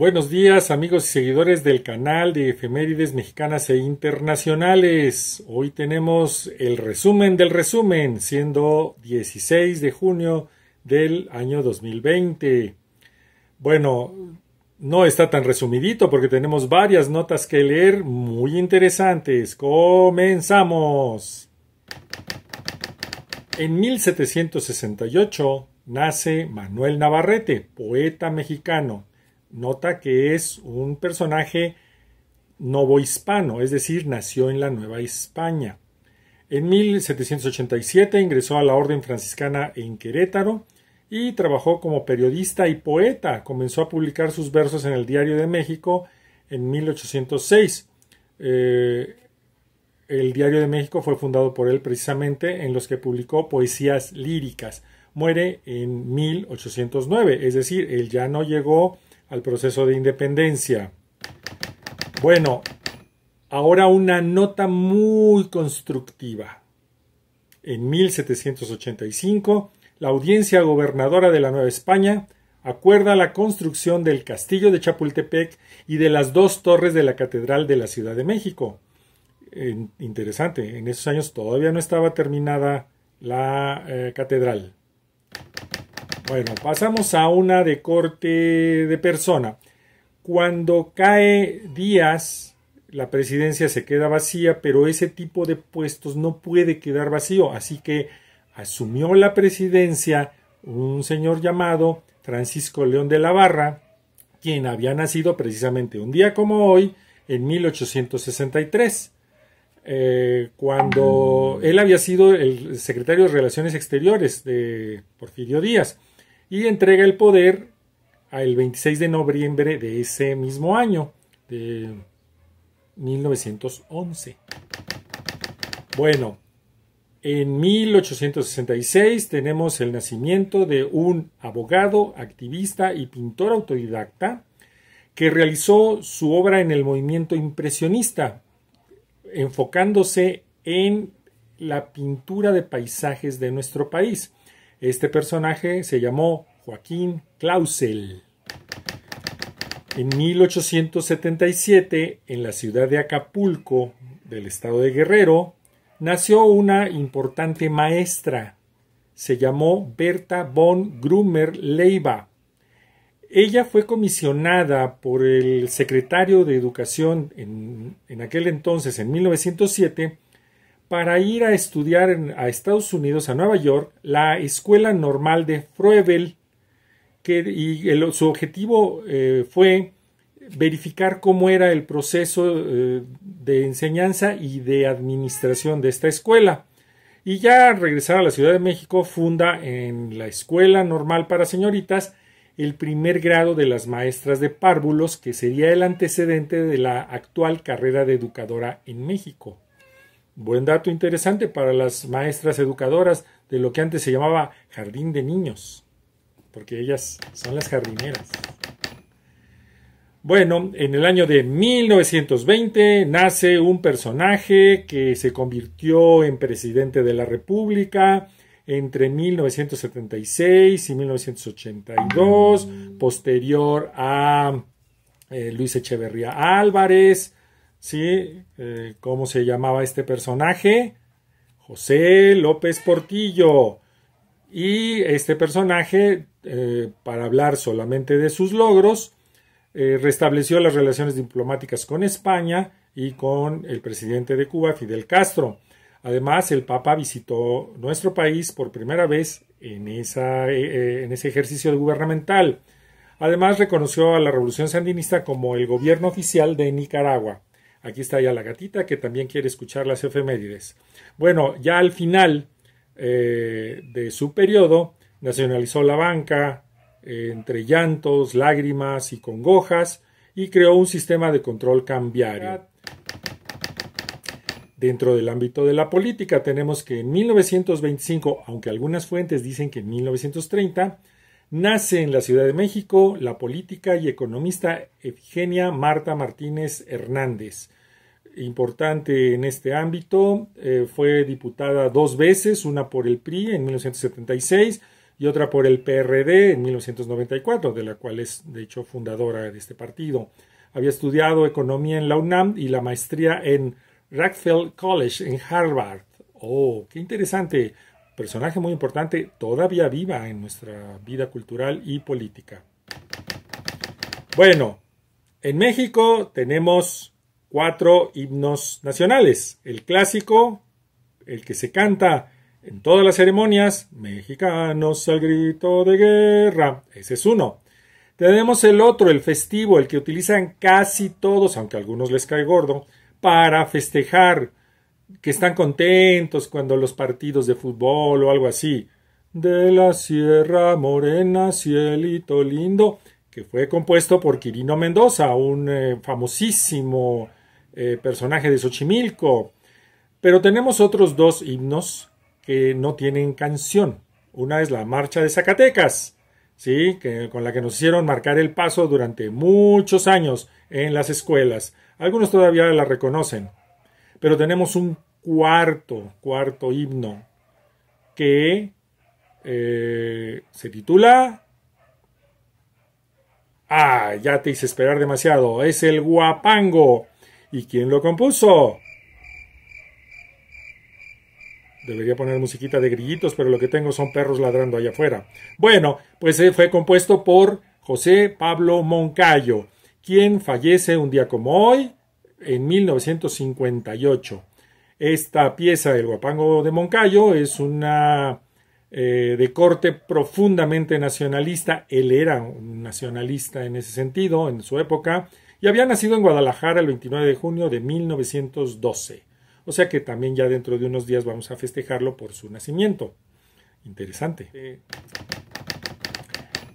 Buenos días amigos y seguidores del canal de efemérides mexicanas e internacionales. Hoy tenemos el resumen del resumen, siendo 16 de junio del año 2020. Bueno, no está tan resumidito porque tenemos varias notas que leer muy interesantes. Comenzamos. En 1768 nace Manuel Navarrete, poeta mexicano Nota que es un personaje novohispano, es decir, nació en la Nueva España. En 1787 ingresó a la Orden Franciscana en Querétaro y trabajó como periodista y poeta. Comenzó a publicar sus versos en el Diario de México en 1806. Eh, el Diario de México fue fundado por él precisamente en los que publicó poesías líricas. Muere en 1809, es decir, él ya no llegó al proceso de independencia. Bueno, ahora una nota muy constructiva. En 1785, la audiencia gobernadora de la Nueva España acuerda la construcción del castillo de Chapultepec y de las dos torres de la Catedral de la Ciudad de México. interesante, en esos años todavía no estaba terminada la eh, catedral. Bueno, pasamos a una de corte de persona. Cuando cae Díaz, la presidencia se queda vacía, pero ese tipo de puestos no puede quedar vacío. Así que asumió la presidencia un señor llamado Francisco León de la Barra, quien había nacido precisamente un día como hoy, en 1863. Eh, cuando él había sido el secretario de Relaciones Exteriores de Porfirio Díaz y entrega el poder el 26 de noviembre de ese mismo año, de 1911. Bueno, en 1866 tenemos el nacimiento de un abogado, activista y pintor autodidacta que realizó su obra en el movimiento impresionista, enfocándose en la pintura de paisajes de nuestro país. Este personaje se llamó Joaquín Clausel. En 1877, en la ciudad de Acapulco, del estado de Guerrero, nació una importante maestra. Se llamó Berta von Grummer Leiva. Ella fue comisionada por el secretario de Educación en, en aquel entonces, en 1907, para ir a estudiar a Estados Unidos, a Nueva York, la Escuela Normal de Froebel, y su objetivo eh, fue verificar cómo era el proceso eh, de enseñanza y de administración de esta escuela. Y ya regresar a la Ciudad de México, funda en la Escuela Normal para Señoritas el primer grado de las maestras de párvulos, que sería el antecedente de la actual carrera de educadora en México. Buen dato interesante para las maestras educadoras de lo que antes se llamaba jardín de niños, porque ellas son las jardineras. Bueno, en el año de 1920 nace un personaje que se convirtió en presidente de la República entre 1976 y 1982, posterior a eh, Luis Echeverría Álvarez, ¿sí? Eh, ¿Cómo se llamaba este personaje? José López Portillo. Y este personaje, eh, para hablar solamente de sus logros, eh, restableció las relaciones diplomáticas con España y con el presidente de Cuba, Fidel Castro. Además, el Papa visitó nuestro país por primera vez en ese ejercicio gubernamental. Además, reconoció a la Revolución Sandinista como el gobierno oficial de Nicaragua. Aquí está ya la gatita que también quiere escuchar las efemérides. Bueno, ya al final eh, de su periodo nacionalizó la banca eh, entre llantos, lágrimas y congojas y creó un sistema de control cambiario. Dentro del ámbito de la política tenemos que en 1925, aunque algunas fuentes dicen que en 1930, Nace en la Ciudad de México la política y economista Eugenia Marta Martínez Hernández. Importante en este ámbito, eh, fue diputada dos veces, una por el PRI en 1976 y otra por el PRD en 1994, de la cual es de hecho fundadora de este partido. Había estudiado economía en la UNAM y la maestría en Rockefeller College en Harvard. Oh, qué interesante personaje muy importante todavía viva en nuestra vida cultural y política. Bueno, en México tenemos cuatro himnos nacionales. El clásico, el que se canta en todas las ceremonias, mexicanos al grito de guerra, ese es uno. Tenemos el otro, el festivo, el que utilizan casi todos, aunque a algunos les cae gordo, para festejar que están contentos cuando los partidos de fútbol o algo así. De la Sierra Morena, cielito lindo, que fue compuesto por Quirino Mendoza, un eh, famosísimo eh, personaje de Xochimilco. Pero tenemos otros dos himnos que no tienen canción. Una es la Marcha de Zacatecas, ¿sí? que, con la que nos hicieron marcar el paso durante muchos años en las escuelas. Algunos todavía la reconocen. Pero tenemos un cuarto, cuarto himno que eh, se titula... Ah, ya te hice esperar demasiado. Es el guapango. ¿Y quién lo compuso? Debería poner musiquita de grillitos, pero lo que tengo son perros ladrando allá afuera. Bueno, pues eh, fue compuesto por José Pablo Moncayo, quien fallece un día como hoy, en 1958. Esta pieza del Guapango de Moncayo es una eh, de corte profundamente nacionalista. Él era un nacionalista en ese sentido, en su época, y había nacido en Guadalajara el 29 de junio de 1912. O sea que también ya dentro de unos días vamos a festejarlo por su nacimiento. Interesante.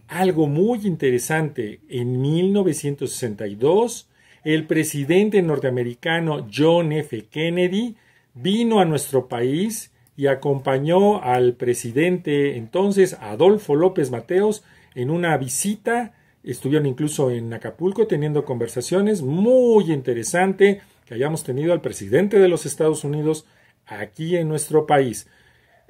algo muy interesante, en 1962 el presidente norteamericano John F. Kennedy vino a nuestro país y acompañó al presidente entonces Adolfo López Mateos en una visita, estuvieron incluso en Acapulco teniendo conversaciones muy interesante que hayamos tenido al presidente de los Estados Unidos aquí en nuestro país.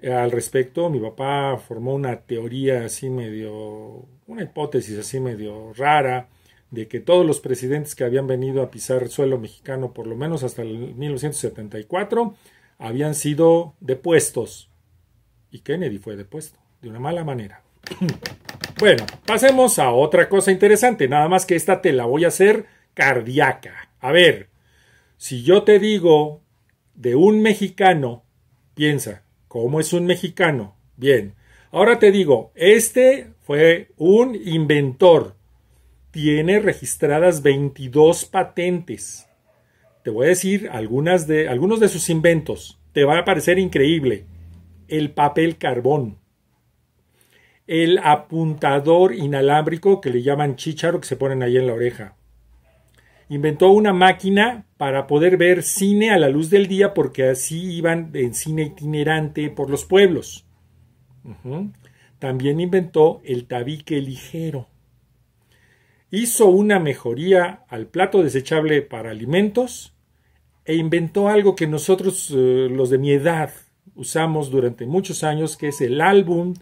Al respecto, mi papá formó una teoría así medio, una hipótesis así medio rara, de que todos los presidentes que habían venido a pisar suelo mexicano, por lo menos hasta el 1974, habían sido depuestos. Y Kennedy fue depuesto, de una mala manera. bueno, pasemos a otra cosa interesante, nada más que esta te la voy a hacer cardíaca. A ver, si yo te digo de un mexicano, piensa, ¿cómo es un mexicano? Bien, ahora te digo, este fue un inventor tiene registradas 22 patentes. Te voy a decir algunas de, algunos de sus inventos. Te va a parecer increíble. El papel carbón. El apuntador inalámbrico que le llaman chícharo que se ponen ahí en la oreja. Inventó una máquina para poder ver cine a la luz del día porque así iban en cine itinerante por los pueblos. También inventó el tabique ligero hizo una mejoría al plato desechable para alimentos e inventó algo que nosotros, eh, los de mi edad, usamos durante muchos años, que es el álbum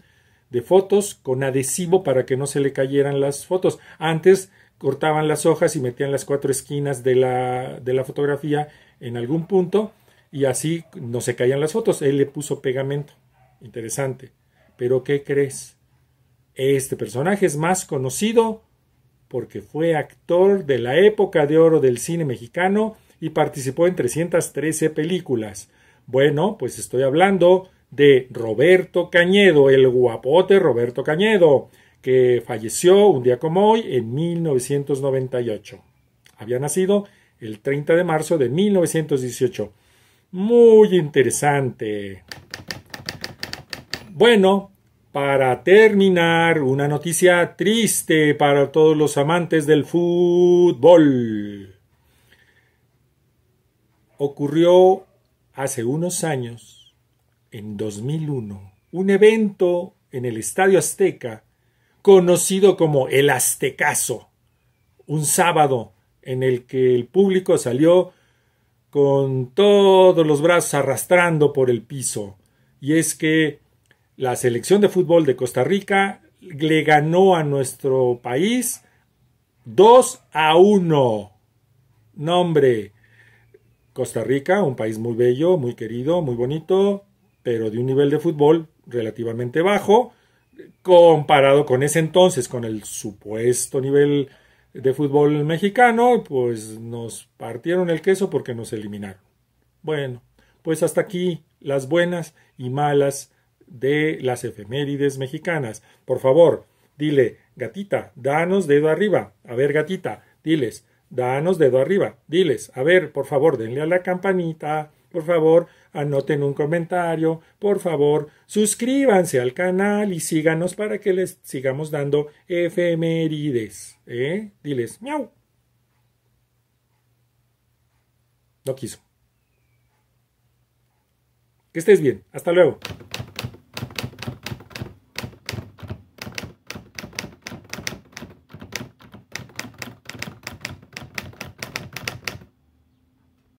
de fotos con adhesivo para que no se le cayeran las fotos. Antes cortaban las hojas y metían las cuatro esquinas de la fotografía en algún punto y así no se caían las fotos. Él le puso pegamento. Interesante. Pero ¿qué crees? Este personaje es más conocido porque fue actor de la época de oro del cine mexicano y participó en 313 películas. Bueno, pues estoy hablando de Roberto Cañedo, el guapote Roberto Cañedo, que falleció un día como hoy en 1998. Había nacido el 30 de marzo de 1918. Muy interesante. Bueno, para terminar, una noticia triste para todos los amantes del fútbol. Ocurrió hace unos años, en 2001, un evento en el Estadio Azteca conocido como el Aztecazo, un sábado en el que el público salió con todos los brazos arrastrando por el piso. Y es que la selección de fútbol de Costa Rica le ganó a nuestro país 2 a 1. Nombre. Costa Rica, un país muy bello, muy querido, muy bonito, pero de un nivel de fútbol relativamente bajo, comparado con ese entonces, con el supuesto nivel de fútbol mexicano, pues nos partieron el queso porque nos eliminaron. Bueno, pues hasta aquí las buenas y malas de las efemérides mexicanas. Por favor, dile, gatita, danos dedo arriba. A ver, gatita, diles, danos dedo arriba. Diles, a ver, por favor, denle a la campanita. Por favor, anoten un comentario. Por favor, suscríbanse al canal y síganos para que les sigamos dando efemérides. ¿Eh? Diles, miau. No quiso. Que estés bien. Hasta luego.